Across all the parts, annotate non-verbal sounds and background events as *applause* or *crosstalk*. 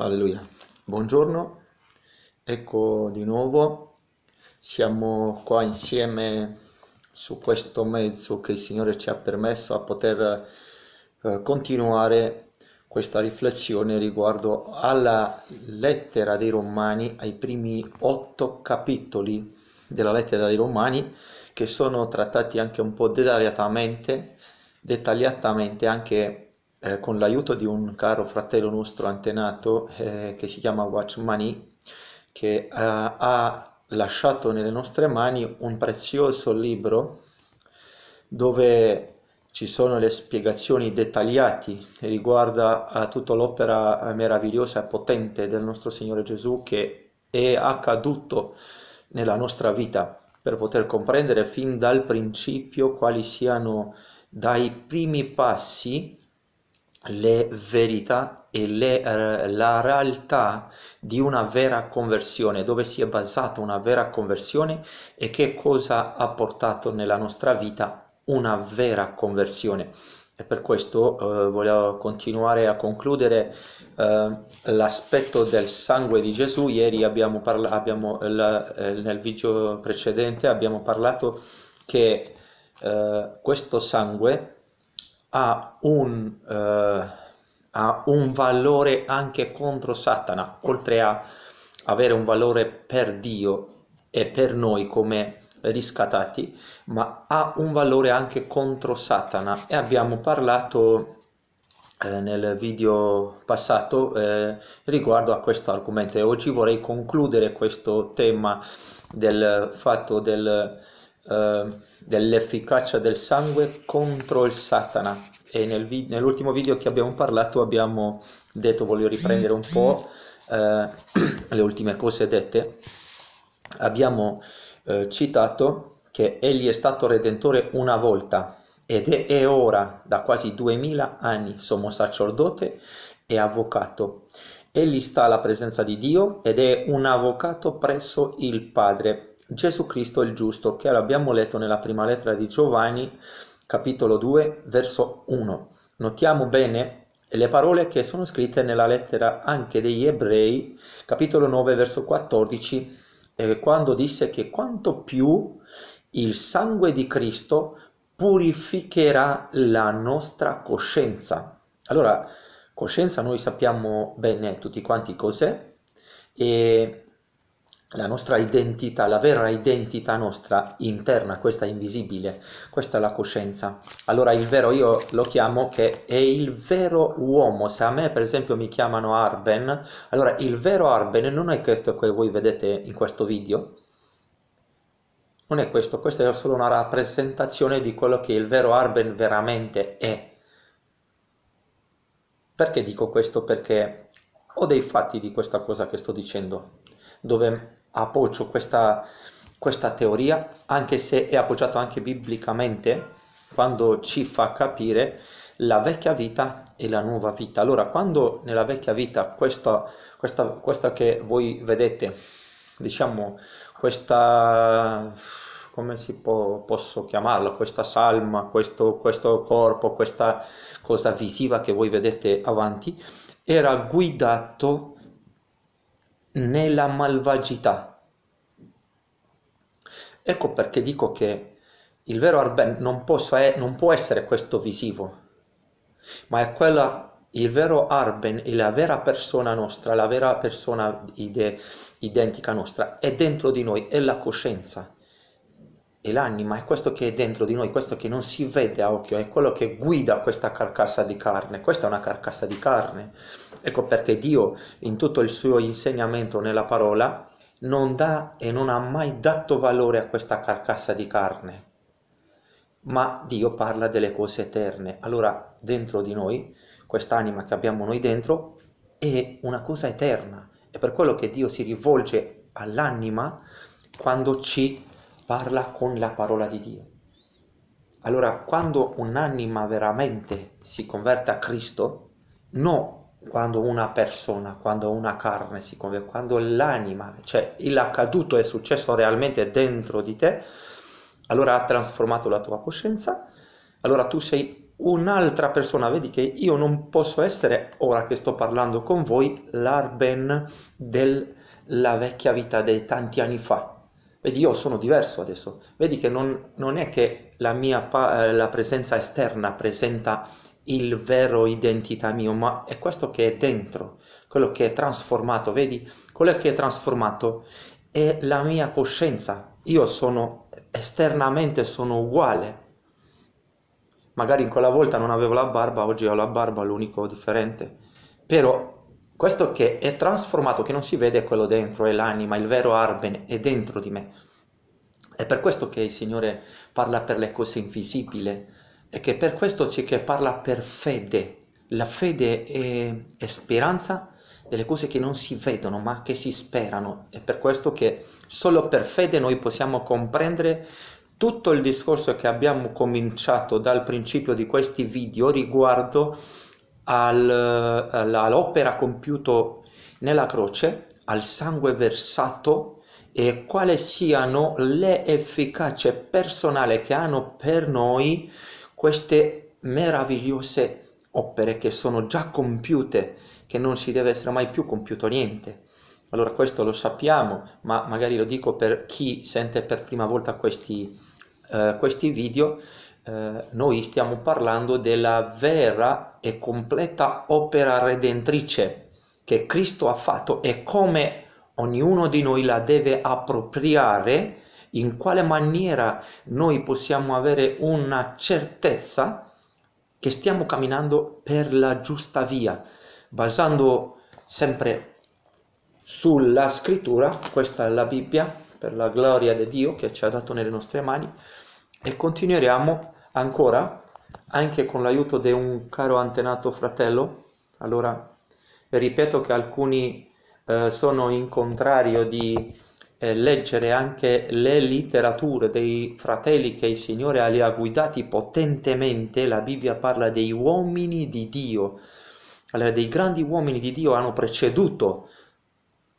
Alleluia. Buongiorno, ecco di nuovo, siamo qua insieme su questo mezzo che il Signore ci ha permesso a poter eh, continuare questa riflessione riguardo alla lettera dei Romani, ai primi otto capitoli della lettera dei Romani che sono trattati anche un po' dettagliatamente, dettagliatamente anche eh, con l'aiuto di un caro fratello nostro antenato eh, che si chiama Watchmani, che eh, ha lasciato nelle nostre mani un prezioso libro dove ci sono le spiegazioni dettagliate riguardo a eh, tutta l'opera eh, meravigliosa e potente del nostro Signore Gesù che è accaduto nella nostra vita per poter comprendere fin dal principio quali siano dai primi passi le verità e le, eh, la realtà di una vera conversione, dove si è basata una vera conversione e che cosa ha portato nella nostra vita una vera conversione. E per questo eh, volevo continuare a concludere eh, l'aspetto del sangue di Gesù. Ieri abbiamo parlato, eh, eh, nel video precedente abbiamo parlato che eh, questo sangue ha un, eh, ha un valore anche contro Satana, oltre a avere un valore per Dio e per noi come riscattati, ma ha un valore anche contro Satana e abbiamo parlato eh, nel video passato eh, riguardo a questo argomento e oggi vorrei concludere questo tema del fatto del Ehm, dell'efficacia del sangue contro il Satana e nel vi- nell'ultimo video che abbiamo parlato abbiamo detto, voglio riprendere un po' eh, *clears throat* le ultime cose dette, abbiamo eh, citato che egli è stato redentore una volta ed è, è ora da quasi 2000 anni sommo sacerdote e avvocato. Egli sta alla presenza di Dio ed è un avvocato presso il Padre Gesù Cristo il giusto, che l'abbiamo letto nella prima lettera di Giovanni, capitolo 2, verso 1. Notiamo bene le parole che sono scritte nella lettera anche degli ebrei, capitolo 9, verso 14, eh, quando disse che quanto più il sangue di Cristo purificherà la nostra coscienza. Allora, coscienza noi sappiamo bene tutti quanti cos'è e la nostra identità, la vera identità nostra interna, questa invisibile, questa è la coscienza. Allora il vero io lo chiamo che è il vero uomo, se a me per esempio mi chiamano Arben, allora il vero Arben non è questo che voi vedete in questo video, non è questo, questa è solo una rappresentazione di quello che il vero Arben veramente è. Perché dico questo? Perché ho dei fatti di questa cosa che sto dicendo, dove appoggio questa, questa teoria, anche se è appoggiato anche biblicamente, quando ci fa capire la vecchia vita e la nuova vita. Allora, quando nella vecchia vita questa, questa, questa che voi vedete, diciamo, questa come si può, posso chiamarla, questa salma, questo, questo corpo, questa cosa visiva che voi vedete avanti, era guidato nella malvagità. Ecco perché dico che il vero Arben non, possa, non può essere questo visivo, ma è quella il vero Arben è la vera persona nostra, la vera persona ide, identica nostra, è dentro di noi, è la coscienza, è l'anima, è questo che è dentro di noi, questo che non si vede a occhio, è quello che guida questa carcassa di carne, questa è una carcassa di carne, Ecco perché Dio in tutto il suo insegnamento nella parola non dà e non ha mai dato valore a questa carcassa di carne, ma Dio parla delle cose eterne. Allora dentro di noi, quest'anima che abbiamo noi dentro, è una cosa eterna. È per quello che Dio si rivolge all'anima quando ci parla con la parola di Dio. Allora quando un'anima veramente si converte a Cristo, no quando una persona, quando una carne si converte, quando l'anima, cioè l'accaduto è successo realmente dentro di te, allora ha trasformato la tua coscienza, allora tu sei un'altra persona, vedi che io non posso essere, ora che sto parlando con voi, l'arben della vecchia vita dei tanti anni fa. Vedi, io sono diverso adesso, vedi che non, non è che la mia eh, la presenza esterna presenta il vero identità mio, ma è questo che è dentro, quello che è trasformato, vedi? Quello che è trasformato è la mia coscienza. Io sono esternamente sono uguale. Magari in quella volta non avevo la barba, oggi ho la barba, l'unico differente. Però questo che è trasformato, che non si vede, è quello dentro, è l'anima, il vero Arben è dentro di me. È per questo che il Signore parla per le cose invisibili, e che per questo c'è chi parla per fede. La fede è, è speranza delle cose che non si vedono ma che si sperano. È per questo che solo per fede noi possiamo comprendere tutto il discorso che abbiamo cominciato dal principio di questi video riguardo al, all'opera compiuto nella croce, al sangue versato e quale siano le efficace personali che hanno per noi queste meravigliose opere che sono già compiute, che non si deve essere mai più compiuto niente. Allora questo lo sappiamo, ma magari lo dico per chi sente per prima volta questi, eh, questi video, eh, noi stiamo parlando della vera e completa opera redentrice che Cristo ha fatto e come ognuno di noi la deve appropriare in quale maniera noi possiamo avere una certezza che stiamo camminando per la giusta via, basando sempre sulla scrittura, questa è la Bibbia, per la gloria di Dio che ci ha dato nelle nostre mani, e continueremo ancora, anche con l'aiuto di un caro antenato fratello, allora ripeto che alcuni eh, sono in contrario di eh, leggere anche le letterature dei fratelli che il Signore li ha guidati potentemente, la Bibbia parla dei uomini di Dio, allora dei grandi uomini di Dio hanno preceduto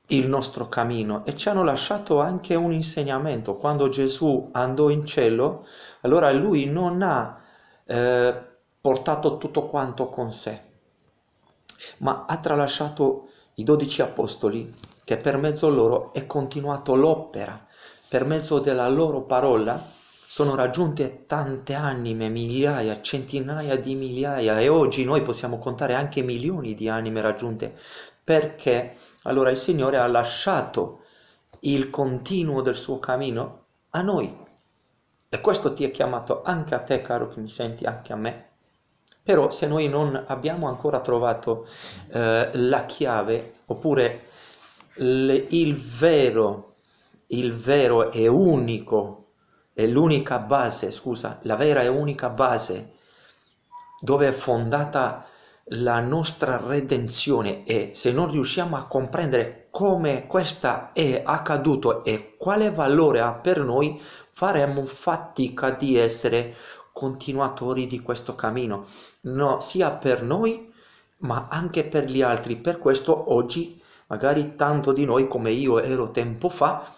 il nostro cammino e ci hanno lasciato anche un insegnamento. Quando Gesù andò in cielo, allora lui non ha eh, portato tutto quanto con sé, ma ha tralasciato i dodici apostoli che per mezzo loro è continuato l'opera, per mezzo della loro parola sono raggiunte tante anime, migliaia, centinaia di migliaia e oggi noi possiamo contare anche milioni di anime raggiunte perché allora il Signore ha lasciato il continuo del suo cammino a noi. E questo ti è chiamato anche a te, caro che mi senti, anche a me. Però se noi non abbiamo ancora trovato eh, la chiave, oppure il vero, il vero e unico, è l'unica base, scusa, la vera e unica base dove è fondata la nostra redenzione e se non riusciamo a comprendere come questa è accaduto e quale valore ha per noi, faremo fatica di essere continuatori di questo cammino, no, sia per noi ma anche per gli altri. Per questo oggi magari tanto di noi come io ero tempo fa,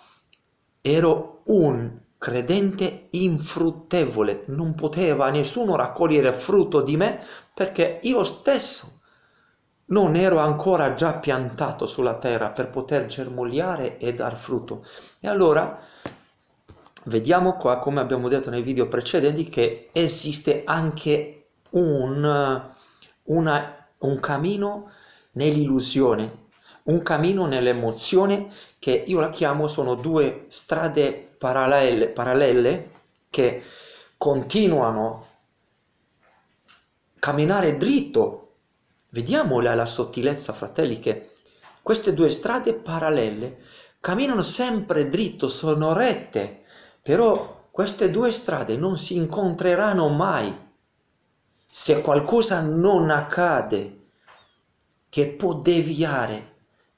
ero un credente infruttevole, non poteva nessuno raccogliere frutto di me perché io stesso non ero ancora già piantato sulla terra per poter germogliare e dar frutto. E allora vediamo qua, come abbiamo detto nei video precedenti, che esiste anche un, una, un cammino nell'illusione un cammino nell'emozione che io la chiamo sono due strade parallele, parallele che continuano a camminare dritto. Vediamo la sottilezza, fratelli, che queste due strade parallele camminano sempre dritto, sono rette, però queste due strade non si incontreranno mai. Se qualcosa non accade che può deviare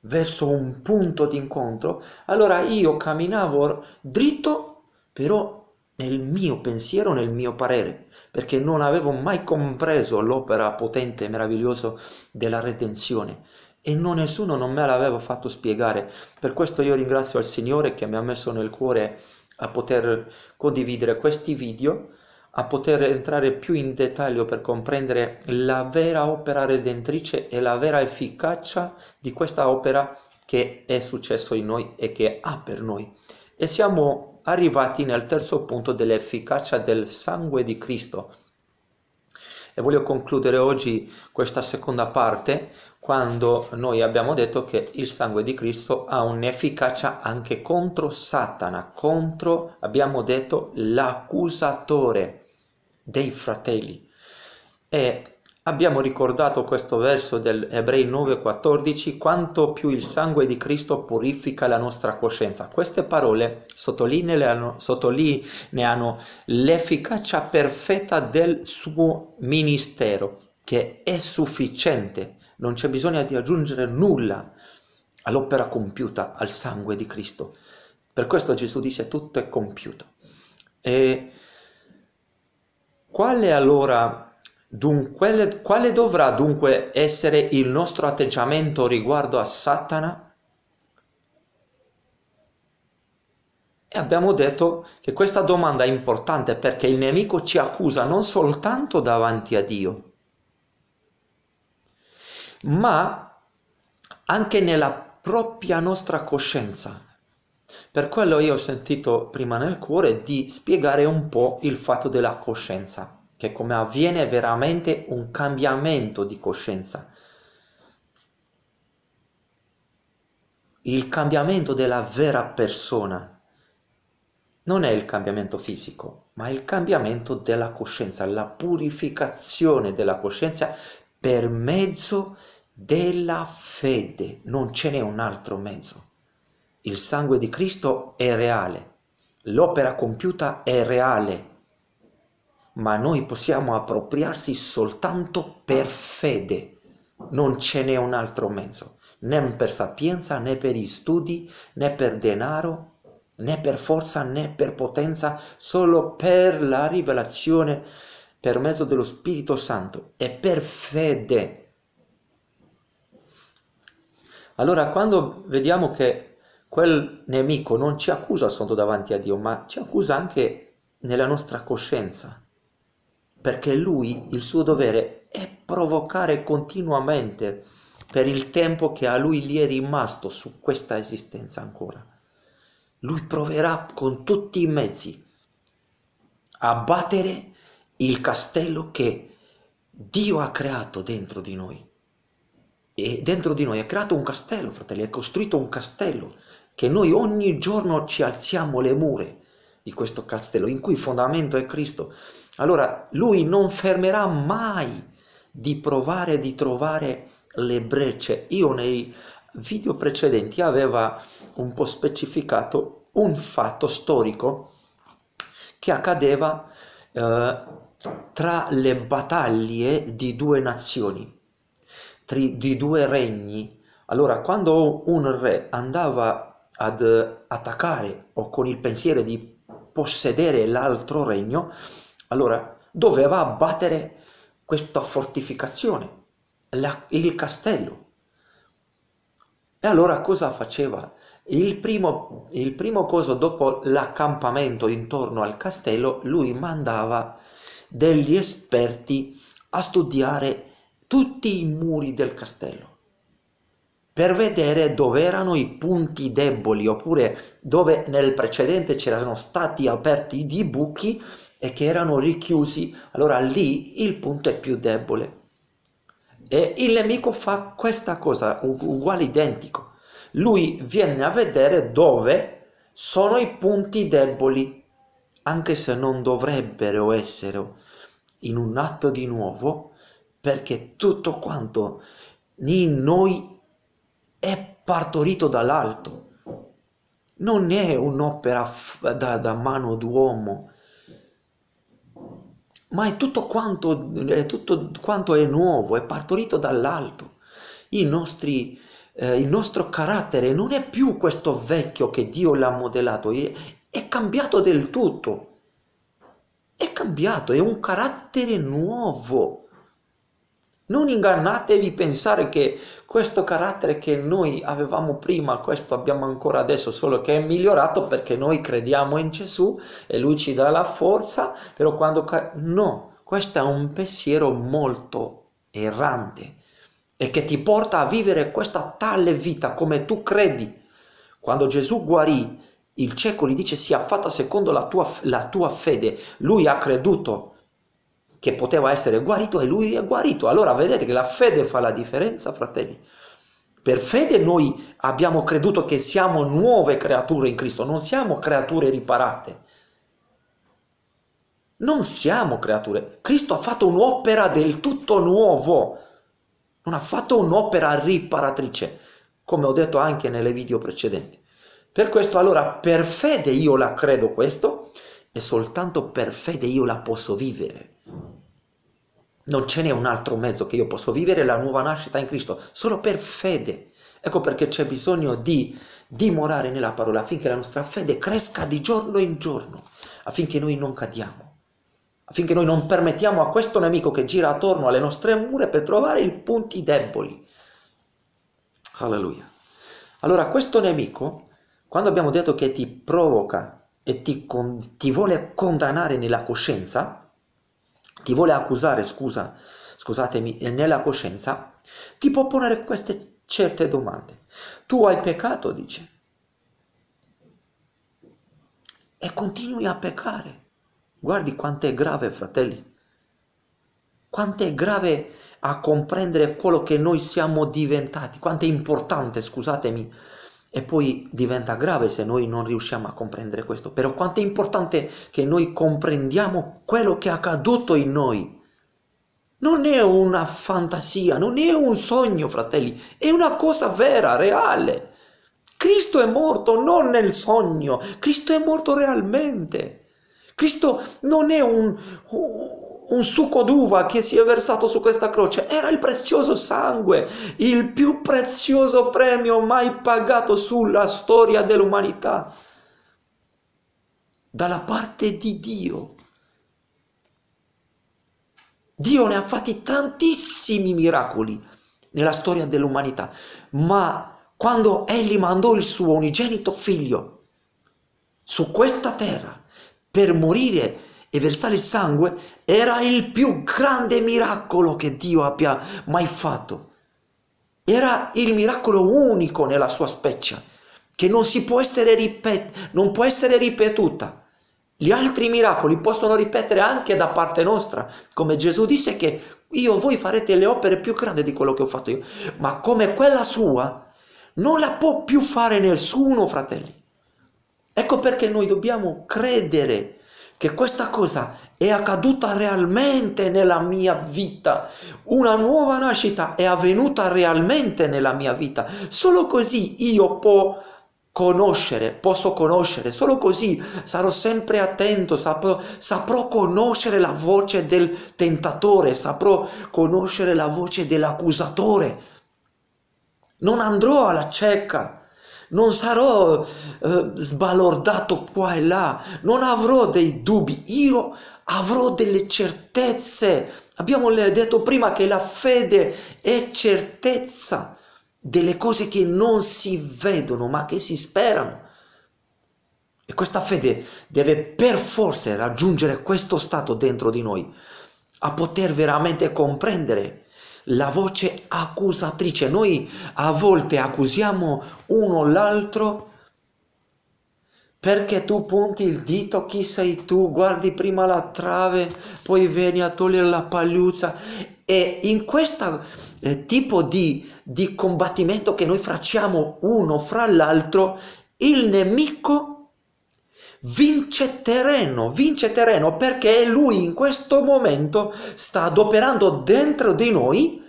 verso un punto di incontro, allora io camminavo dritto, però nel mio pensiero, nel mio parere, perché non avevo mai compreso l'opera potente e meravigliosa della redenzione e non nessuno non me l'aveva fatto spiegare. Per questo io ringrazio il Signore che mi ha messo nel cuore a poter condividere questi video a poter entrare più in dettaglio per comprendere la vera opera redentrice e la vera efficacia di questa opera che è successo in noi e che ha per noi. E siamo arrivati nel terzo punto dell'efficacia del sangue di Cristo. E voglio concludere oggi questa seconda parte quando noi abbiamo detto che il sangue di Cristo ha un'efficacia anche contro Satana, contro, abbiamo detto, l'accusatore dei fratelli. E abbiamo ricordato questo verso del Ebrei 9:14, quanto più il sangue di Cristo purifica la nostra coscienza. Queste parole sottolineano, sottolineano l'efficacia perfetta del suo ministero, che è sufficiente, non c'è bisogno di aggiungere nulla all'opera compiuta, al sangue di Cristo. Per questo Gesù dice tutto è compiuto. E quale allora dunque, quale dovrà dunque essere il nostro atteggiamento riguardo a Satana? E abbiamo detto che questa domanda è importante perché il nemico ci accusa non soltanto davanti a Dio, ma anche nella propria nostra coscienza, per quello io ho sentito prima nel cuore di spiegare un po' il fatto della coscienza, che come avviene veramente un cambiamento di coscienza. Il cambiamento della vera persona non è il cambiamento fisico, ma il cambiamento della coscienza, la purificazione della coscienza per mezzo della fede. Non ce n'è un altro mezzo. Il sangue di Cristo è reale, l'opera compiuta è reale, ma noi possiamo appropriarsi soltanto per fede. Non ce n'è un altro mezzo, né per sapienza, né per gli studi, né per denaro, né per forza, né per potenza, solo per la rivelazione per mezzo dello Spirito Santo e per fede. Allora, quando vediamo che quel nemico non ci accusa solo davanti a Dio, ma ci accusa anche nella nostra coscienza, perché lui, il suo dovere è provocare continuamente per il tempo che a lui gli è rimasto su questa esistenza ancora. Lui proverà con tutti i mezzi a battere il castello che Dio ha creato dentro di noi. E dentro di noi ha creato un castello, fratelli, ha costruito un castello che noi ogni giorno ci alziamo le mura di questo castello in cui il fondamento è Cristo. Allora lui non fermerà mai di provare di trovare le brecce. Io nei video precedenti aveva un po' specificato un fatto storico che accadeva eh, tra le battaglie di due nazioni, di due regni. Allora, quando un re andava ad eh, attaccare o con il pensiero di possedere l'altro regno, allora doveva abbattere questa fortificazione, la, il castello. E allora cosa faceva? Il primo, il primo cosa dopo l'accampamento intorno al castello, lui mandava degli esperti a studiare tutti i muri del castello per vedere dove erano i punti deboli oppure dove nel precedente c'erano stati aperti dei buchi e che erano richiusi, allora lì il punto è più debole. E il nemico fa questa cosa uguale identico. Lui viene a vedere dove sono i punti deboli, anche se non dovrebbero essere in un atto di nuovo, perché tutto quanto in noi è partorito dall'alto. Non è un'opera da, da mano d'uomo, ma è tutto, quanto, è tutto quanto è nuovo, è partorito dall'alto. Nostri, eh, il nostro carattere non è più questo vecchio che Dio l'ha modellato, è, è cambiato del tutto. È cambiato, è un carattere nuovo. Non ingannatevi pensare che questo carattere che noi avevamo prima, questo abbiamo ancora adesso, solo che è migliorato perché noi crediamo in Gesù e lui ci dà la forza, però quando... No, questo è un pensiero molto errante e che ti porta a vivere questa tale vita come tu credi. Quando Gesù guarì il cieco, gli dice sia fatta secondo la tua, la tua fede, lui ha creduto che poteva essere guarito e lui è guarito. Allora vedete che la fede fa la differenza, fratelli. Per fede noi abbiamo creduto che siamo nuove creature in Cristo, non siamo creature riparate. Non siamo creature. Cristo ha fatto un'opera del tutto nuovo. Non ha fatto un'opera riparatrice, come ho detto anche nelle video precedenti. Per questo allora per fede io la credo questo e soltanto per fede io la posso vivere. Non ce n'è un altro mezzo che io posso vivere la nuova nascita in Cristo, solo per fede. Ecco perché c'è bisogno di dimorare nella parola affinché la nostra fede cresca di giorno in giorno, affinché noi non cadiamo, affinché noi non permettiamo a questo nemico che gira attorno alle nostre mura per trovare i punti deboli. Alleluia. Allora questo nemico, quando abbiamo detto che ti provoca e ti, con- ti vuole condannare nella coscienza, ti vuole accusare, scusa, scusatemi, nella coscienza, ti può porre queste certe domande. Tu hai peccato, dice, e continui a peccare. Guardi quanto è grave, fratelli. Quanto è grave a comprendere quello che noi siamo diventati, quanto è importante, scusatemi, e poi diventa grave se noi non riusciamo a comprendere questo. Però quanto è importante che noi comprendiamo quello che è accaduto in noi. Non è una fantasia, non è un sogno, fratelli, è una cosa vera, reale. Cristo è morto non nel sogno, Cristo è morto realmente. Cristo non è un, un succo d'uva che si è versato su questa croce, era il prezioso sangue, il più prezioso premio mai pagato sulla storia dell'umanità. Dalla parte di Dio. Dio ne ha fatti tantissimi miracoli nella storia dell'umanità, ma quando Egli mandò il suo unigenito figlio su questa terra per morire e versare il sangue era il più grande miracolo che Dio abbia mai fatto. Era il miracolo unico nella sua specie, che non, ripet- non può essere ripetuta. Gli altri miracoli possono ripetere anche da parte nostra, come Gesù disse che io voi farete le opere più grandi di quello che ho fatto io, ma come quella sua non la può più fare nessuno, fratelli. Ecco perché noi dobbiamo credere che questa cosa è accaduta realmente nella mia vita, una nuova nascita è avvenuta realmente nella mia vita. Solo così io posso conoscere, posso conoscere, solo così sarò sempre attento, saprò, saprò, conoscere la voce del tentatore, saprò conoscere la voce dell'accusatore. Non andrò alla cieca, non sarò eh, sbalordato qua e là, non avrò dei dubbi, io avrò delle certezze. Abbiamo detto prima che la fede è certezza delle cose che non si vedono ma che si sperano. E questa fede deve per forza raggiungere questo stato dentro di noi, a poter veramente comprendere la voce accusatrice. Noi a volte accusiamo uno l'altro perché tu punti il dito, chi sei tu, guardi prima la trave, poi vieni a togliere la pagliuzza. E in questo eh, tipo di, di combattimento che noi facciamo uno fra l'altro, il nemico vince terreno, vince terreno perché lui in questo momento sta adoperando dentro di noi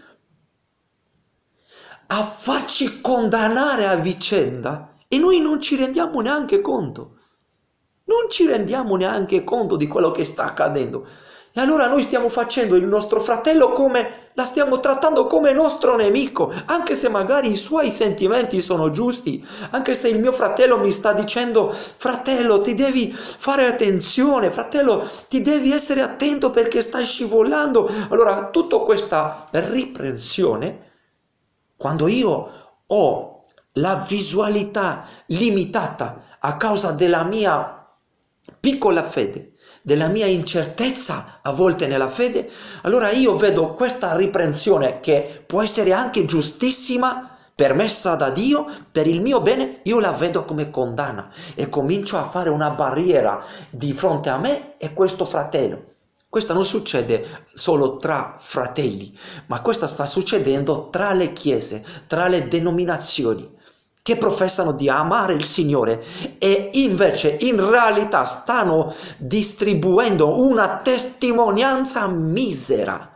a farci condannare a vicenda e noi non ci rendiamo neanche conto. Non ci rendiamo neanche conto di quello che sta accadendo. E allora noi stiamo facendo il nostro fratello come, la stiamo trattando come nostro nemico, anche se magari i suoi sentimenti sono giusti, anche se il mio fratello mi sta dicendo, fratello ti devi fare attenzione, fratello ti devi essere attento perché stai scivolando. Allora tutta questa riprensione, quando io ho la visualità limitata a causa della mia piccola fede, della mia incertezza a volte nella fede, allora io vedo questa riprensione che può essere anche giustissima, permessa da Dio per il mio bene, io la vedo come condanna e comincio a fare una barriera di fronte a me e questo fratello. Questa non succede solo tra fratelli, ma questo sta succedendo tra le chiese, tra le denominazioni che professano di amare il Signore e invece in realtà stanno distribuendo una testimonianza misera,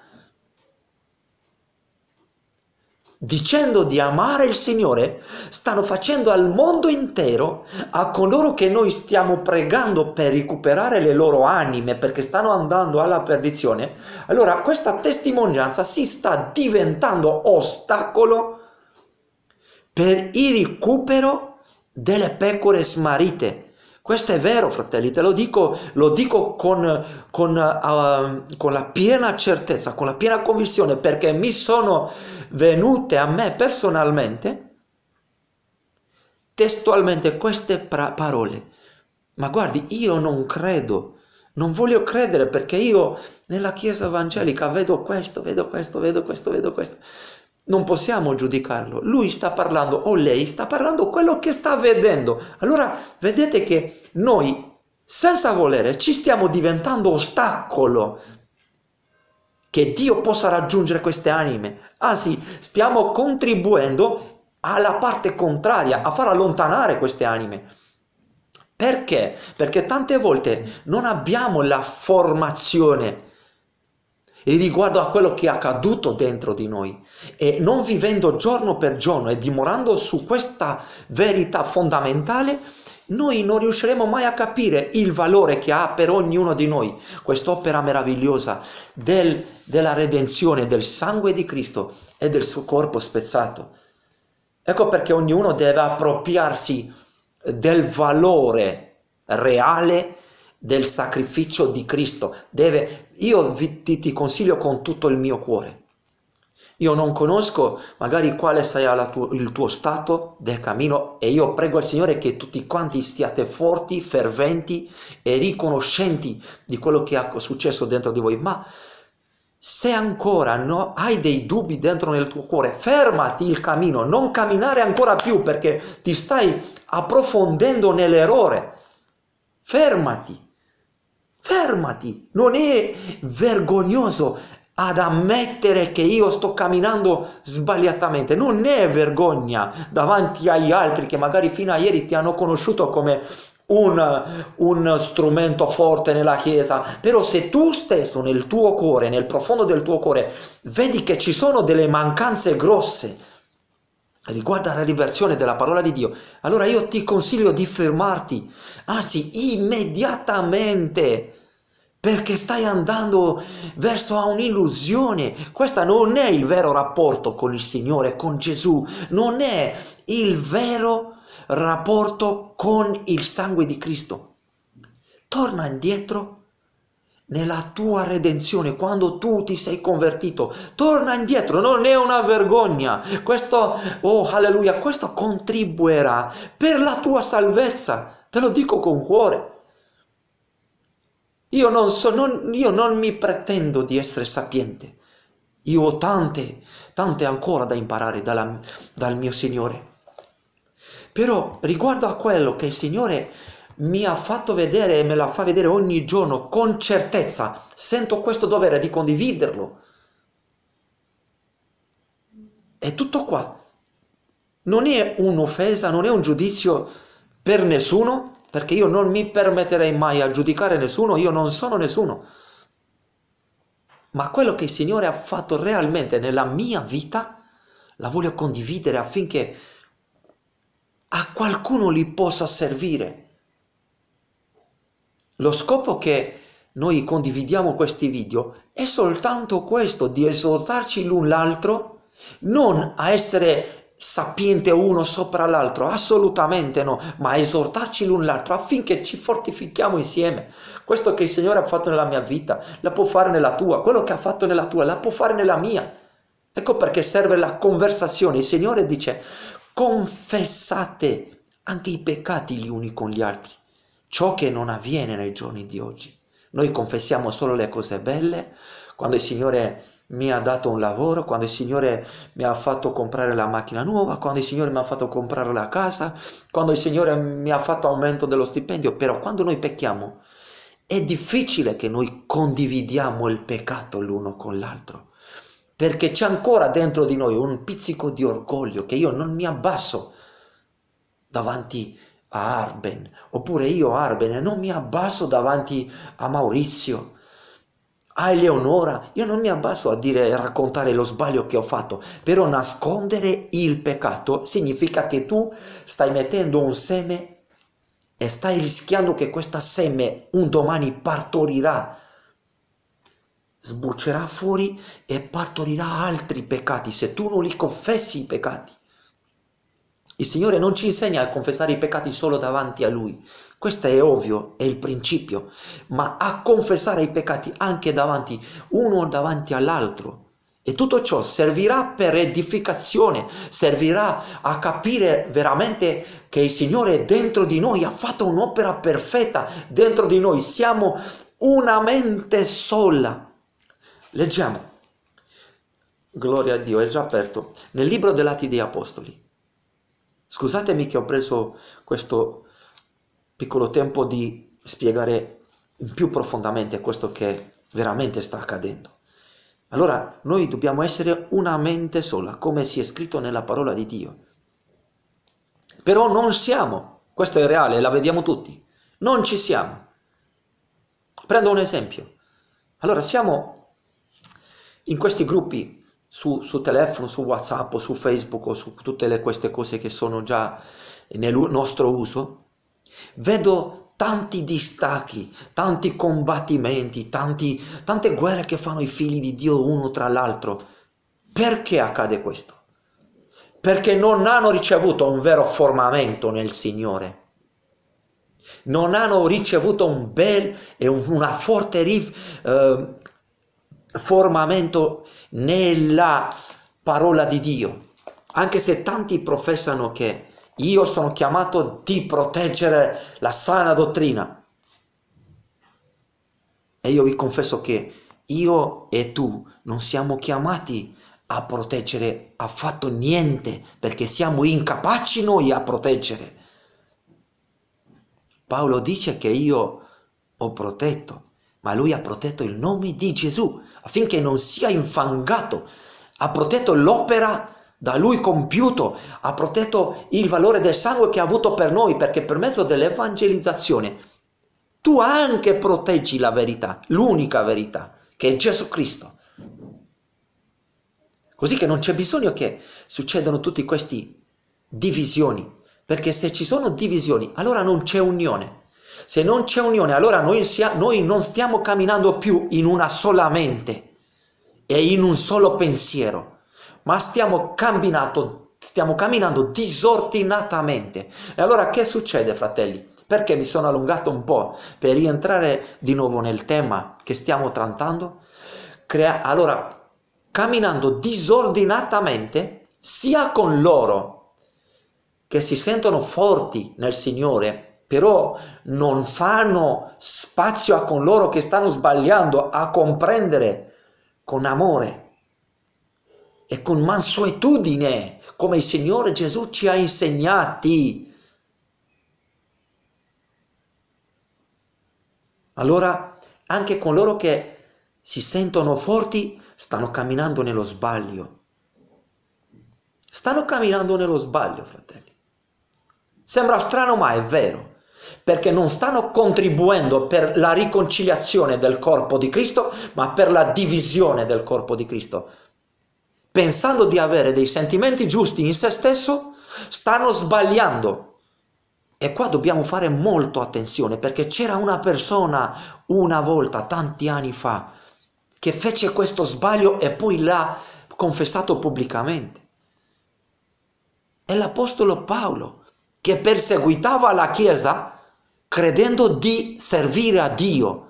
dicendo di amare il Signore, stanno facendo al mondo intero, a coloro che noi stiamo pregando per recuperare le loro anime perché stanno andando alla perdizione, allora questa testimonianza si sta diventando ostacolo per il recupero delle pecore smarite. Questo è vero, fratelli, te lo dico, lo dico con, con, uh, con, la piena certezza, con la piena convinzione, perché mi sono venute a me personalmente, testualmente, queste pra- parole. Ma guardi, io non credo, non voglio credere perché io nella Chiesa evangelica vedo questo, vedo questo, vedo questo, vedo questo non possiamo giudicarlo. Lui sta parlando o lei sta parlando quello che sta vedendo. Allora vedete che noi senza volere ci stiamo diventando ostacolo che Dio possa raggiungere queste anime. Anzi, stiamo contribuendo alla parte contraria, a far allontanare queste anime. Perché? Perché tante volte non abbiamo la formazione riguardo a quello che è accaduto dentro di noi e non vivendo giorno per giorno e dimorando su questa verità fondamentale, noi non riusciremo mai a capire il valore che ha per ognuno di noi quest'opera meravigliosa del, della redenzione del sangue di Cristo e del suo corpo spezzato. Ecco perché ognuno deve appropriarsi del valore reale del sacrificio di Cristo, deve io vi, ti, ti, consiglio con tutto il mio cuore. Io non conosco magari quale sarà tu, il tuo stato del cammino e io prego al Signore che tutti quanti stiate forti, ferventi e riconoscenti di quello che è successo dentro di voi, ma se ancora no, hai dei dubbi dentro nel tuo cuore, fermati il cammino, non camminare ancora più perché ti stai approfondendo nell'errore. Fermati fermati, non è vergognoso ad ammettere che io sto camminando sbagliatamente, non è vergogna davanti agli altri che magari fino a ieri ti hanno conosciuto come un, un, strumento forte nella Chiesa, però se tu stesso nel tuo cuore, nel profondo del tuo cuore, vedi che ci sono delle mancanze grosse riguardo alla riversione della parola di Dio, allora io ti consiglio di fermarti, anzi immediatamente perché stai andando verso un'illusione. Questo non è il vero rapporto con il Signore, con Gesù, non è il vero rapporto con il sangue di Cristo. Torna indietro nella tua redenzione, quando tu ti sei convertito, torna indietro, non è una vergogna. Questo, oh alleluia, questo contribuirà per la tua salvezza, te lo dico con cuore. Io non, so, non, io non mi pretendo di essere sapiente. Io ho tante, tante ancora da imparare dalla, dal mio Signore. Però riguardo a quello che il Signore mi ha fatto vedere e me la fa vedere ogni giorno con certezza, sento questo dovere di condividerlo. È tutto qua. Non è un'offesa, non è un giudizio per nessuno, perché io non mi permetterei mai a giudicare nessuno, io non sono nessuno. Ma quello che il Signore ha fatto realmente nella mia vita, la voglio condividere affinché a qualcuno li possa servire. Lo scopo che noi condividiamo questi video è soltanto questo, di esortarci l'un l'altro, non a essere sapiente uno sopra l'altro, assolutamente no, ma esortarci l'un l'altro affinché ci fortifichiamo insieme. Questo che il Signore ha fatto nella mia vita, la può fare nella tua, quello che ha fatto nella tua, la può fare nella mia. Ecco perché serve la conversazione. Il Signore dice, confessate anche i peccati gli uni con gli altri, ciò che non avviene nei giorni di oggi. Noi confessiamo solo le cose belle, quando il Signore È mi ha dato un lavoro, quando il Signore mi ha fatto comprare la macchina nuova, quando il Signore mi ha fatto comprare la casa, quando il Signore mi ha fatto aumento dello stipendio, però quando noi pecchiamo è difficile che noi condividiamo il peccato l'uno con l'altro, perché c'è ancora dentro di noi un pizzico di orgoglio che io non mi abbasso davanti a Arben, oppure io Arben non mi abbasso davanti a Maurizio, a ah, Eleonora, io non mi abbasso a dire, a raccontare lo sbaglio che ho fatto, però nascondere il peccato significa che tu stai mettendo un seme e stai rischiando che questa seme un domani partorirà, sbuccerà fuori e partorirà altri peccati se tu non li confessi i peccati. Il Signore non ci insegna a confessare i peccati solo davanti a Lui, questo è ovvio, è il principio, ma a confessare i peccati anche davanti, uno davanti all'altro. E tutto ciò servirà per edificazione, servirà a capire veramente che il Signore dentro di noi ha fatto un'opera perfetta, dentro di noi siamo una mente sola. Leggiamo. Gloria a Dio, è già aperto. Nel libro dell'Atti dei Apostoli. Scusatemi che ho preso questo piccolo tempo di spiegare più profondamente questo che veramente sta accadendo. Allora, noi dobbiamo essere una mente sola, come si è scritto nella parola di Dio. Però non siamo, questo è reale, la vediamo tutti, non ci siamo. Prendo un esempio. Allora, siamo in questi gruppi su, su telefono, su WhatsApp, o su Facebook o su tutte le, queste cose che sono già nel nostro uso, vedo tanti distacchi, tanti combattimenti, tanti, tante guerre che fanno i figli di Dio uno tra l'altro. Perché accade questo? Perché non hanno ricevuto un vero formamento nel Signore non hanno ricevuto un bel e una forte rif, eh, formamento nella parola di Dio. Anche se tanti professano che io sono chiamato di proteggere la sana dottrina. E io vi confesso che io e tu non siamo chiamati a proteggere affatto niente perché siamo incapaci noi a proteggere. Paolo dice che io ho protetto, ma lui ha protetto il nome di Gesù affinché non sia infangato, ha protetto l'opera da lui compiuto, ha protetto il valore del sangue che ha avuto per noi, perché per mezzo dell'evangelizzazione tu anche proteggi la verità, l'unica verità, che è Gesù Cristo. Così che non c'è bisogno che succedano tutti questi divisioni, perché se ci sono divisioni, allora non c'è unione. Se non c'è unione, allora noi, sia, noi non stiamo camminando più in una sola mente e in un solo pensiero, ma stiamo camminando, stiamo camminando disordinatamente. E allora che succede, fratelli? Perché mi sono allungato un po' per rientrare di nuovo nel tema che stiamo trattando? Crea- allora, camminando disordinatamente, sia con loro che si sentono forti nel Signore però non fanno spazio a coloro che stanno sbagliando a comprendere con amore e con mansuetudine come il Signore Gesù ci ha insegnati. Allora anche coloro che si sentono forti stanno camminando nello sbaglio. Stanno camminando nello sbaglio, fratelli. Sembra strano, ma è vero perché non stanno contribuendo per la riconciliazione del corpo di Cristo, ma per la divisione del corpo di Cristo. Pensando di avere dei sentimenti giusti in se stesso, stanno sbagliando. E qua dobbiamo fare molto attenzione perché c'era una persona una volta, tanti anni fa, che fece questo sbaglio e poi l'ha confessato pubblicamente. È l'Apostolo Paolo che perseguitava la Chiesa credendo di servire a Dio.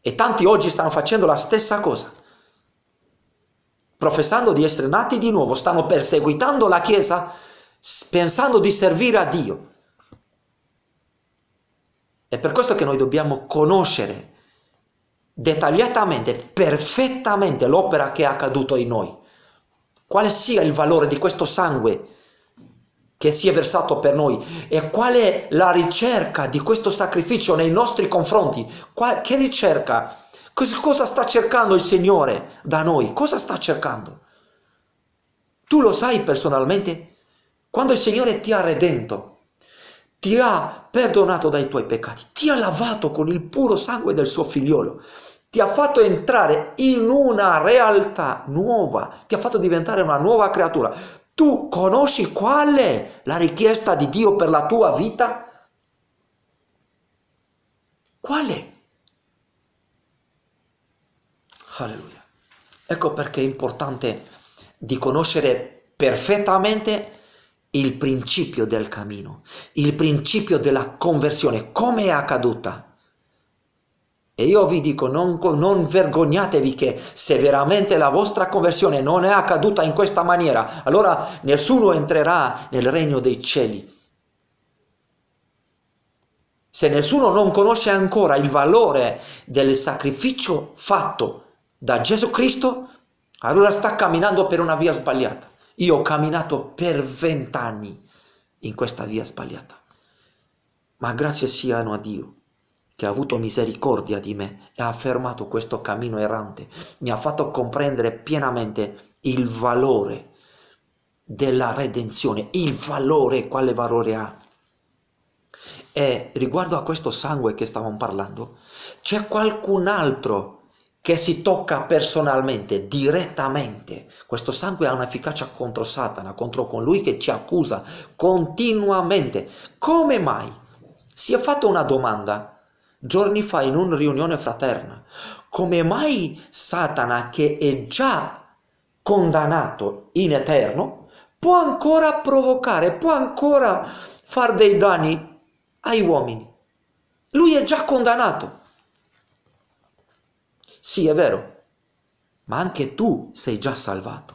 E tanti oggi stanno facendo la stessa cosa. Professando di essere nati di nuovo, stanno perseguitando la Chiesa pensando di servire a Dio. È per questo che noi dobbiamo conoscere dettagliatamente, perfettamente l'opera che è accaduta in noi. Quale sia il valore di questo sangue che si è versato per noi e qual è la ricerca di questo sacrificio nei nostri confronti? Qual- che ricerca? cosa sta cercando il Signore da noi? Cosa sta cercando? Tu lo sai personalmente? Quando il Signore ti ha redento, ti ha perdonato dai tuoi peccati, ti ha lavato con il puro sangue del suo figliolo, ti ha fatto entrare in una realtà nuova, ti ha fatto diventare una nuova creatura. Tu conosci qual è la richiesta di Dio per la tua vita? Qual è? Alleluia. Ecco perché è importante di conoscere perfettamente il principio del cammino, il principio della conversione, come è accaduta e io vi dico, non, non, vergognatevi che se veramente la vostra conversione non è accaduta in questa maniera, allora nessuno entrerà nel regno dei cieli. Se nessuno non conosce ancora il valore del sacrificio fatto da Gesù Cristo, allora sta camminando per una via sbagliata. Io ho camminato per vent'anni in questa via sbagliata. Ma grazie siano a Dio che ha avuto misericordia di me e ha fermato questo cammino errante, mi ha fatto comprendere pienamente il valore della redenzione, il valore, quale valore ha. E riguardo a questo sangue che stavamo parlando, c'è qualcun altro che si tocca personalmente, direttamente. Questo sangue ha un'efficacia contro Satana, contro colui che ci accusa continuamente. Come mai? Si è fatta una domanda giorni fa in una riunione fraterna. Come mai Satana, che è già condannato in eterno, può ancora provocare, può ancora fare dei danni ai uomini? Lui è già condannato. Sì, è vero, ma anche tu sei già salvato.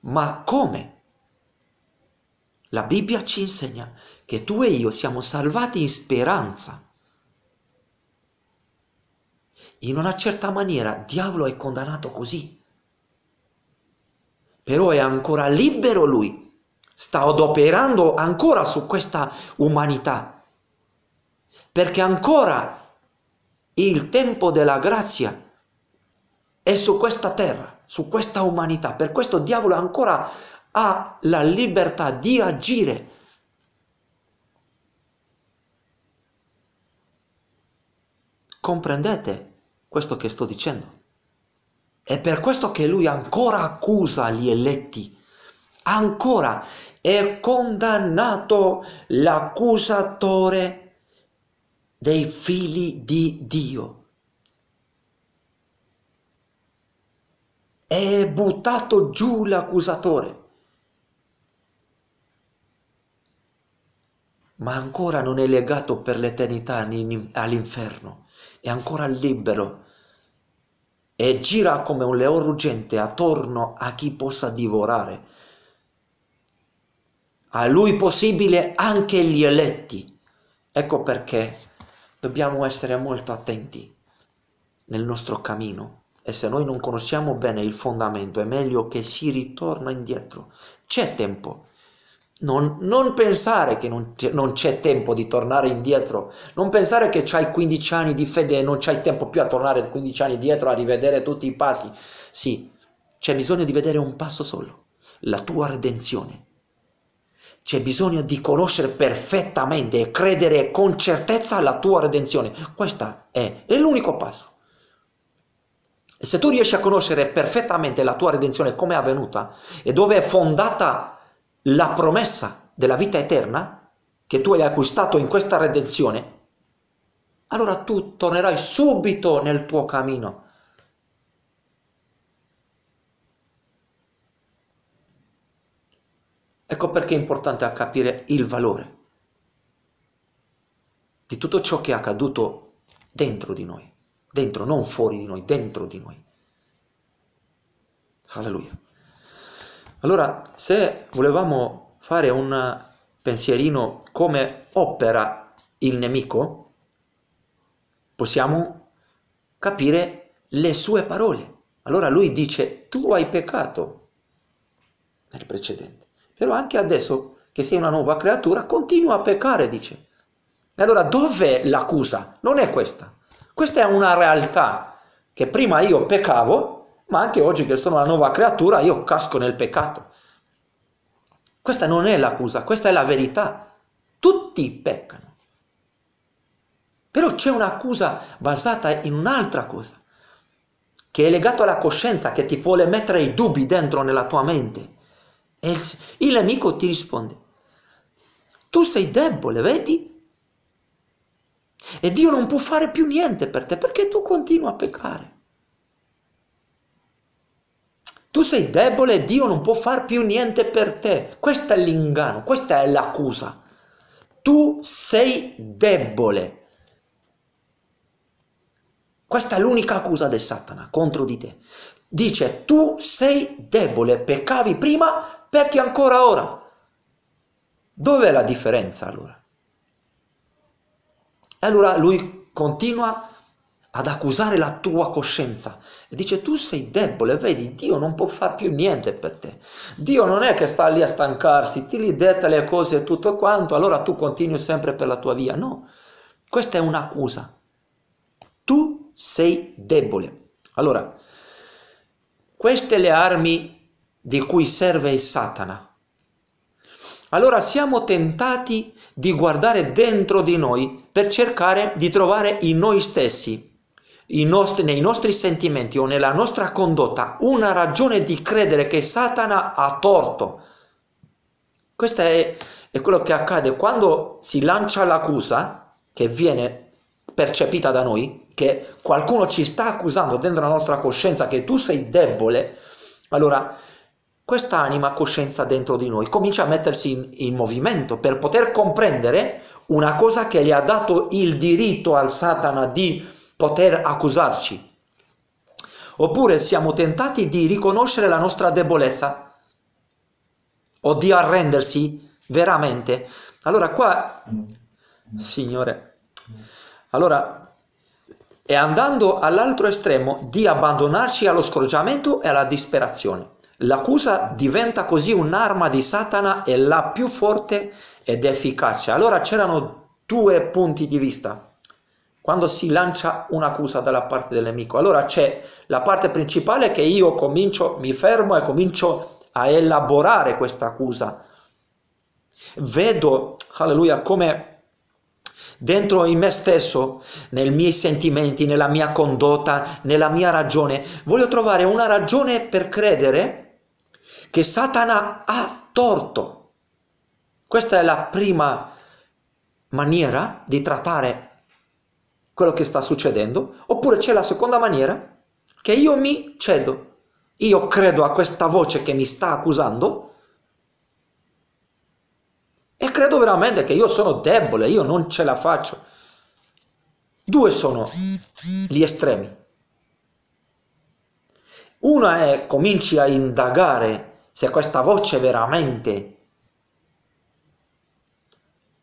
Ma come? La Bibbia ci insegna che tu e io siamo salvati in speranza in una certa maniera diavolo è condannato così. Però è ancora libero lui, sta adoperando ancora su questa umanità, perché ancora il tempo della grazia è su questa terra, su questa umanità. Per questo diavolo ancora ha la libertà di agire. Comprendete questo che sto dicendo. È per questo che lui ancora accusa gli eletti, ancora è condannato l'accusatore dei figli di Dio. È buttato giù l'accusatore. Ma ancora non è legato per l'eternità all'inferno è ancora libero e gira come un leone ruggente attorno a chi possa divorare. A lui possibile anche gli eletti. Ecco perché dobbiamo essere molto attenti nel nostro cammino e se noi non conosciamo bene il fondamento è meglio che si ritorna indietro. C'è tempo non, non, pensare che non, non, c'è tempo di tornare indietro, non pensare che hai 15 anni di fede e non c'hai tempo più a tornare 15 anni dietro a rivedere tutti i passi. Sì, c'è bisogno di vedere un passo solo, la tua redenzione. C'è bisogno di conoscere perfettamente e credere con certezza alla tua redenzione. Questo è, è l'unico passo. E se tu riesci a conoscere perfettamente la tua redenzione, come è avvenuta e dove è fondata la promessa della vita eterna che tu hai acquistato in questa redenzione, allora tu tornerai subito nel tuo cammino. Ecco perché è importante capire il valore di tutto ciò che è accaduto dentro di noi, dentro, non fuori di noi, dentro di noi. Alleluia. Allora, se volevamo fare un pensierino come opera il nemico, possiamo capire le sue parole. Allora lui dice, tu hai peccato nel precedente, però anche adesso che sei una nuova creatura, continua a peccare, dice. E allora dov'è l'accusa? Non è questa. Questa è una realtà che prima io peccavo, ma anche oggi che sono una nuova creatura io casco nel peccato. Questa non è l'accusa, questa è la verità. Tutti peccano. Però c'è un'accusa basata in un'altra cosa, che è legata alla coscienza, che ti vuole mettere i dubbi dentro nella tua mente. E il, il nemico ti risponde, tu sei debole, vedi? E Dio non può fare più niente per te perché tu continui a peccare. Tu sei debole e Dio non può far più niente per te. Questo è l'inganno, questa è l'accusa. Tu sei debole. Questa è l'unica accusa del Satana contro di te. Dice, tu sei debole, peccavi prima, pecchi ancora ora. Dov'è la differenza allora? E allora lui continua a ad accusare la tua coscienza e dice tu sei debole, vedi, Dio non può fare più niente per te. Dio non è che sta lì a stancarsi, ti li detta le cose e tutto quanto, allora tu continui sempre per la tua via. No, questa è un'accusa. Tu sei debole. Allora, queste le armi di cui serve il Satana. Allora siamo tentati di guardare dentro di noi per cercare di trovare in noi stessi nostri, nei nostri sentimenti o nella nostra condotta una ragione di credere che Satana ha torto. Questo è, è quello che accade quando si lancia l'accusa che viene percepita da noi, che qualcuno ci sta accusando dentro la nostra coscienza che tu sei debole, allora questa anima coscienza dentro di noi comincia a mettersi in, in, movimento per poter comprendere una cosa che gli ha dato il diritto al Satana di poter accusarci. Oppure siamo tentati di riconoscere la nostra debolezza o di arrendersi veramente. Allora qua, Signore, allora è andando all'altro estremo di abbandonarci allo scoraggiamento e alla disperazione. L'accusa diventa così un'arma di Satana e la più forte ed efficace. Allora c'erano due punti di vista quando si lancia un'accusa dalla parte del nemico. Allora c'è la parte principale che io comincio, mi fermo e comincio a elaborare questa accusa. Vedo, alleluia, come dentro in me stesso, nei miei sentimenti, nella mia condotta, nella mia ragione, voglio trovare una ragione per credere che Satana ha torto. Questa è la prima maniera di trattare quello che sta succedendo, oppure c'è la seconda maniera, che io mi cedo, io credo a questa voce che mi sta accusando e credo veramente che io sono debole, io non ce la faccio. Due sono gli estremi. Una è cominci a indagare se questa voce veramente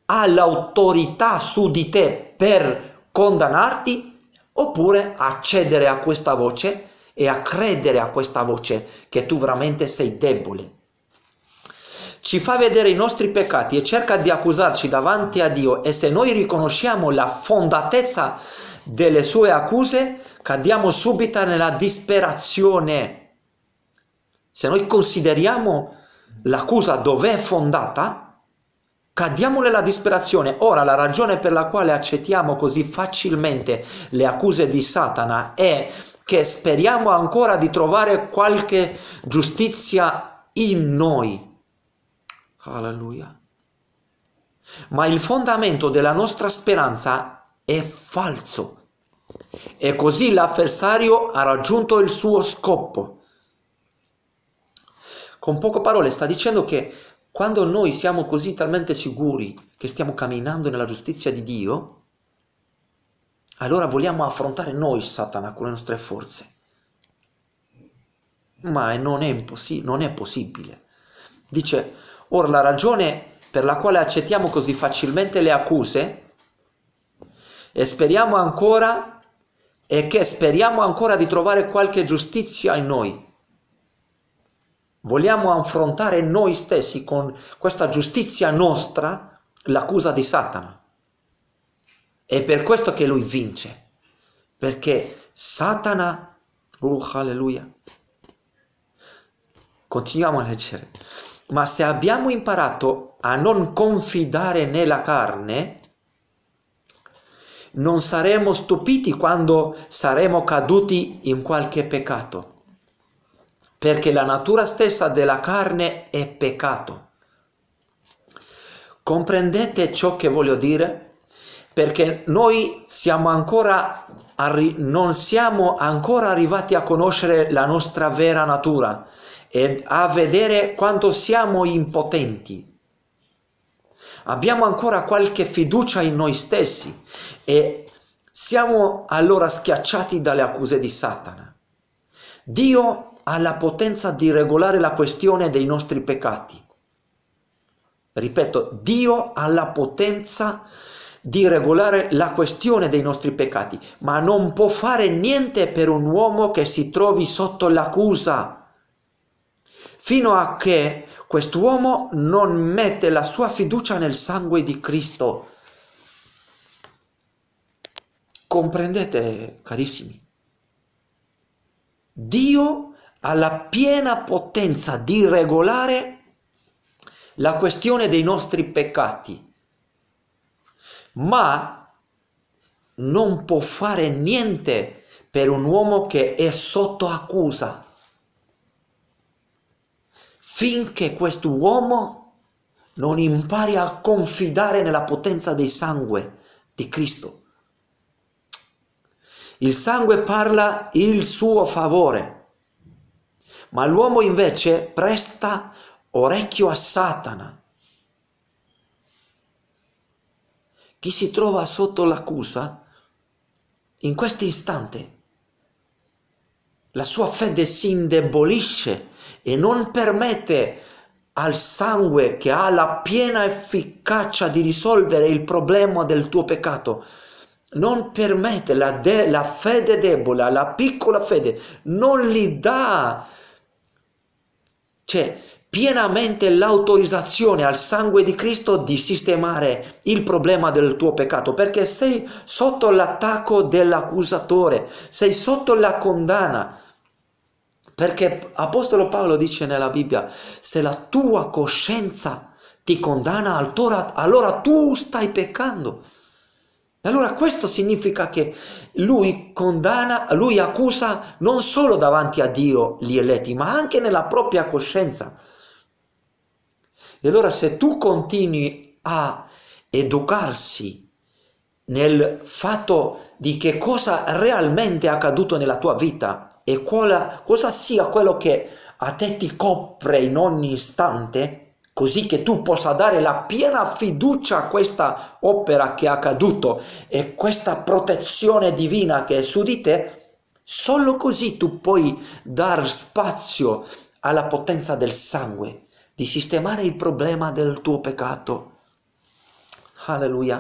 ha l'autorità su di te per condannarti oppure accedere a questa voce e a credere a questa voce che tu veramente sei debole. Ci fa vedere i nostri peccati e cerca di accusarci davanti a Dio e se noi riconosciamo la fondatezza delle sue accuse, cadiamo subito nella disperazione. Se noi consideriamo l'accusa dov'è fondata, Cadiamo nella disperazione. Ora la ragione per la quale accettiamo così facilmente le accuse di Satana è che speriamo ancora di trovare qualche giustizia in noi. Alleluia. Ma il fondamento della nostra speranza è falso. E così l'avversario ha raggiunto il suo scopo. Con poche parole sta dicendo che quando noi siamo così talmente sicuri che stiamo camminando nella giustizia di Dio, allora vogliamo affrontare noi Satana con le nostre forze. Ma non è, non è possibile. Dice, ora la ragione per la quale accettiamo così facilmente le accuse e speriamo ancora e che speriamo ancora di trovare qualche giustizia in noi vogliamo affrontare noi stessi con questa giustizia nostra l'accusa di Satana. È per questo che lui vince, perché Satana, uh, alleluia, continuiamo a leggere, ma se abbiamo imparato a non confidare nella carne, non saremo stupiti quando saremo caduti in qualche peccato perché la natura stessa della carne è peccato. Comprendete ciò che voglio dire? Perché noi siamo ancora arri- non siamo ancora arrivati a conoscere la nostra vera natura e a vedere quanto siamo impotenti. Abbiamo ancora qualche fiducia in noi stessi e siamo allora schiacciati dalle accuse di Satana. Dio ha la potenza di regolare la questione dei nostri peccati. Ripeto, Dio ha la potenza di regolare la questione dei nostri peccati, ma non può fare niente per un uomo che si trovi sotto l'accusa, fino a che quest'uomo non mette la sua fiducia nel sangue di Cristo. Comprendete, carissimi? Dio alla piena potenza di regolare la questione dei nostri peccati, ma non può fare niente per un uomo che è sotto accusa, finché quest'uomo non impari a confidare nella potenza del sangue di Cristo. Il sangue parla il suo favore ma l'uomo invece presta orecchio a Satana. Chi si trova sotto l'accusa, in questo istante, la sua fede si indebolisce e non permette al sangue che ha la piena efficacia di risolvere il problema del tuo peccato, non permette la, de- la fede debole, la piccola fede, non gli dà c'è pienamente l'autorizzazione al sangue di Cristo di sistemare il problema del tuo peccato, perché sei sotto l'attacco dell'accusatore, sei sotto la condanna. Perché Apostolo Paolo dice nella Bibbia, se la tua coscienza ti condanna, allora tu stai peccando. E allora questo significa che lui condanna, lui accusa non solo davanti a Dio gli eletti, ma anche nella propria coscienza. E allora se tu continui a educarsi nel fatto di che cosa realmente è accaduto nella tua vita e quale, cosa sia quello che a te ti copre in ogni istante, così che tu possa dare la piena fiducia a questa opera che è accaduto e questa protezione divina che è su di te, solo così tu puoi dar spazio alla potenza del sangue di sistemare il problema del tuo peccato. Alleluia.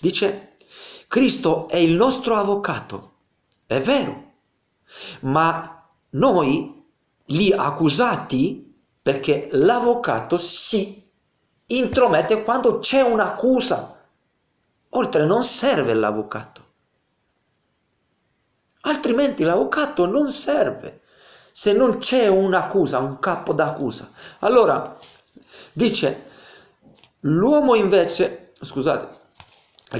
Dice, Cristo è il nostro avvocato. È vero. Ma noi, gli accusati, perché l'avvocato si intromette quando c'è un'accusa. Oltre non serve l'avvocato. Altrimenti l'avvocato non serve se non c'è un'accusa, un capo d'accusa. Allora dice l'uomo invece, scusate,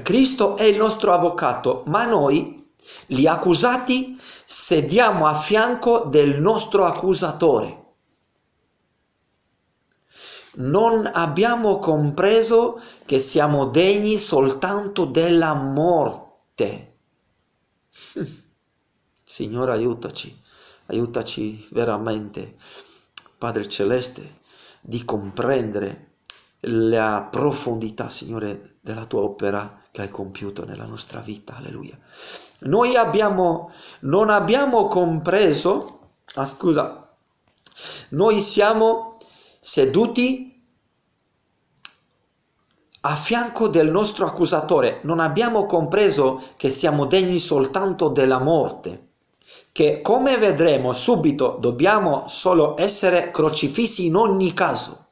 Cristo è il nostro avvocato, ma noi, gli accusati, sediamo a fianco del nostro accusatore non abbiamo compreso che siamo degni soltanto della morte. *laughs* Signore, aiutaci, aiutaci veramente, Padre Celeste, di comprendere la profondità, Signore, della tua opera che hai compiuto nella nostra vita. Alleluia. Noi abbiamo, non abbiamo compreso, ah scusa, noi siamo seduti a fianco del nostro accusatore, non abbiamo compreso che siamo degni soltanto della morte, che come vedremo subito dobbiamo solo essere crocifissi in ogni caso.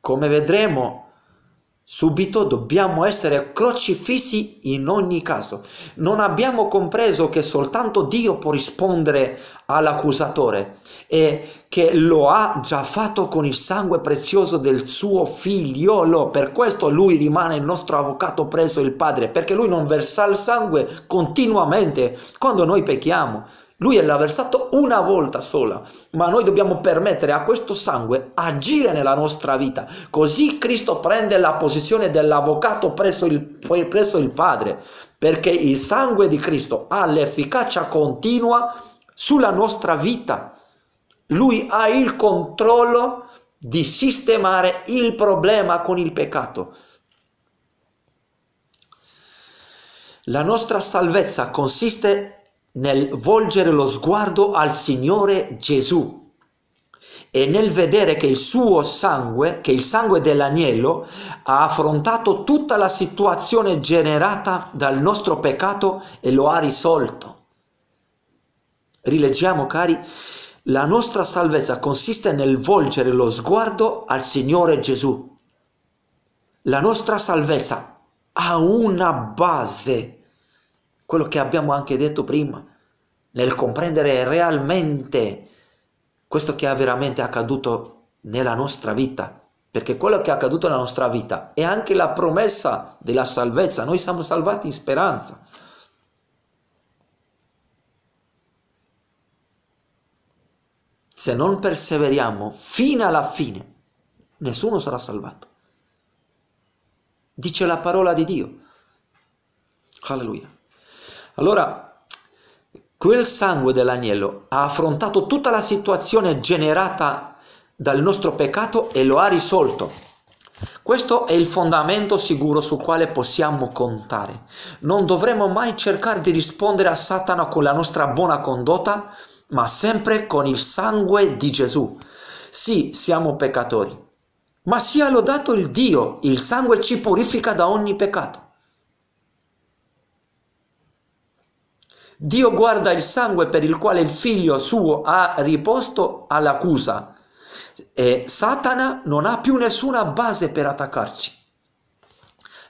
Come vedremo, Subito dobbiamo essere crocifissi in ogni caso. Non abbiamo compreso che soltanto Dio può rispondere all'accusatore e che lo ha già fatto con il sangue prezioso del suo figliolo. Per questo lui rimane il nostro avvocato preso il Padre, perché lui non versa il sangue continuamente quando noi pecchiamo. Lui l'ha versato una volta sola, ma noi dobbiamo permettere a questo sangue agire nella nostra vita. Così Cristo prende la posizione dell'avvocato presso il, presso il Padre, perché il sangue di Cristo ha l'efficacia continua sulla nostra vita. Lui ha il controllo di sistemare il problema con il peccato. La nostra salvezza consiste nel volgere lo sguardo al Signore Gesù e nel vedere che il suo sangue, che il sangue dell'agnello, ha affrontato tutta la situazione generata dal nostro peccato e lo ha risolto. Rileggiamo, cari, la nostra salvezza consiste nel volgere lo sguardo al Signore Gesù. La nostra salvezza ha una base, quello che abbiamo anche detto prima, nel comprendere realmente questo che è veramente accaduto nella nostra vita, perché quello che è accaduto nella nostra vita è anche la promessa della salvezza, noi siamo salvati in speranza. Se non perseveriamo fino alla fine, nessuno sarà salvato. Dice la parola di Dio. Alleluia. Allora, Quel sangue dell'agnello ha affrontato tutta la situazione generata dal nostro peccato e lo ha risolto. Questo è il fondamento sicuro sul quale possiamo contare. Non dovremo mai cercare di rispondere a Satana con la nostra buona condotta, ma sempre con il sangue di Gesù. Sì, siamo peccatori, ma sia lodato il Dio, il sangue ci purifica da ogni peccato. Dio guarda il sangue per il quale il figlio suo ha riposto all'accusa e Satana non ha più nessuna base per attaccarci.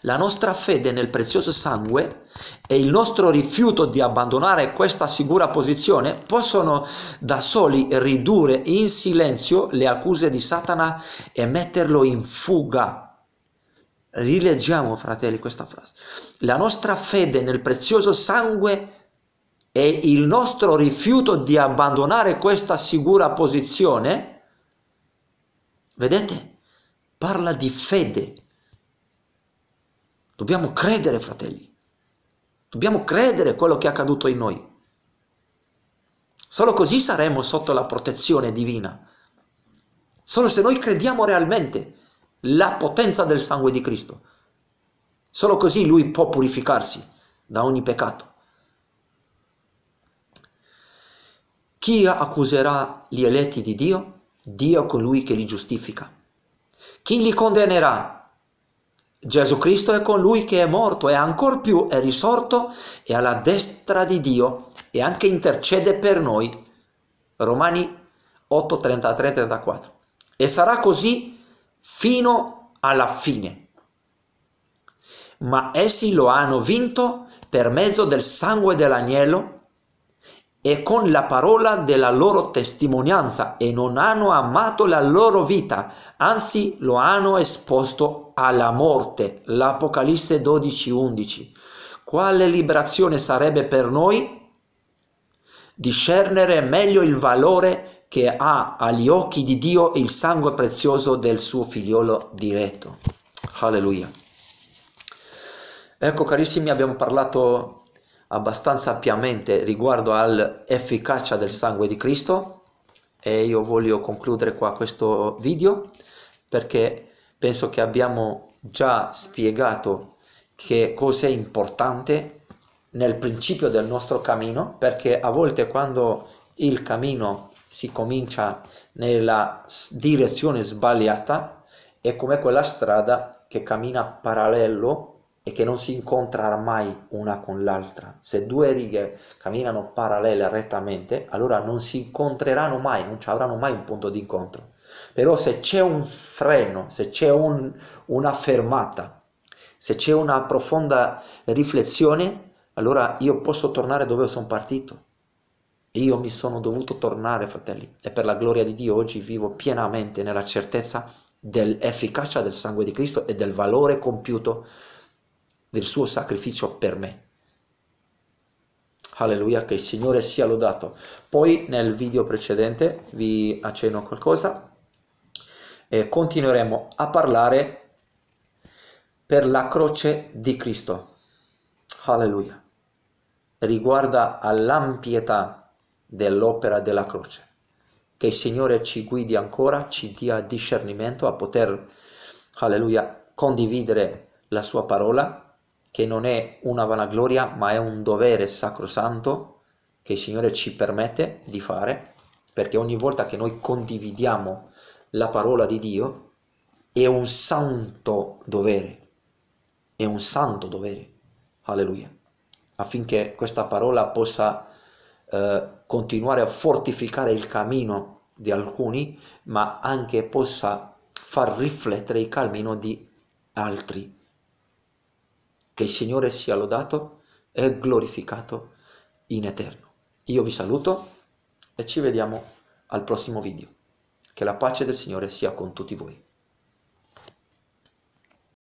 La nostra fede nel prezioso sangue e il nostro rifiuto di abbandonare questa sicura posizione possono da soli ridurre in silenzio le accuse di Satana e metterlo in fuga. Rileggiamo, fratelli, questa frase. La nostra fede nel prezioso sangue e il nostro rifiuto di abbandonare questa sicura posizione, vedete, parla di fede. Dobbiamo credere, fratelli. Dobbiamo credere quello che è accaduto in noi. Solo così saremo sotto la protezione divina. Solo se noi crediamo realmente la potenza del sangue di Cristo. Solo così lui può purificarsi da ogni peccato. Chi accuserà gli eletti di Dio? Dio è colui che li giustifica. Chi li condannerà? Gesù Cristo è colui che è morto e ancor più è risorto e alla destra di Dio e anche intercede per noi. Romani 8, 33, 34. E sarà così fino alla fine. Ma essi lo hanno vinto per mezzo del sangue dell'agnello e con la parola della loro testimonianza e non hanno amato la loro vita, anzi lo hanno esposto alla morte. L'Apocalisse 12:11. Quale liberazione sarebbe per noi discernere meglio il valore che ha agli occhi di Dio il sangue prezioso del suo figliolo diretto. Alleluia. Ecco carissimi, abbiamo parlato abbastanza ampiamente riguardo all'efficacia del sangue di Cristo e io voglio concludere qua questo video perché penso che abbiamo già spiegato che cosa è importante nel principio del nostro cammino perché a volte quando il cammino si comincia nella direzione sbagliata è come quella strada che cammina parallelo e che non si incontrerà mai una con l'altra. Se due righe camminano parallele rettamente, allora non si incontreranno mai, non ci avranno mai un punto di incontro. Però se c'è un freno, se c'è un, una fermata, se c'è una profonda riflessione, allora io posso tornare dove sono partito. Io mi sono dovuto tornare, fratelli, e per la gloria di Dio oggi vivo pienamente nella certezza dell'efficacia del sangue di Cristo e del valore compiuto del suo sacrificio per me. Alleluia, che il Signore sia lodato. Poi nel video precedente vi accenno qualcosa e eh, continueremo a parlare per la croce di Cristo. Alleluia. Riguarda all'ampietà dell'opera della croce. Che il Signore ci guidi ancora, ci dia discernimento a poter, alleluia, condividere la sua parola che non è una vanagloria, ma è un dovere sacrosanto che il Signore ci permette di fare, perché ogni volta che noi condividiamo la parola di Dio, è un santo dovere, è un santo dovere, alleluia, affinché questa parola possa eh, continuare a fortificare il cammino di alcuni, ma anche possa far riflettere il cammino di altri che il Signore sia lodato e glorificato in eterno. Io vi saluto e ci vediamo al prossimo video. Che la pace del Signore sia con tutti voi.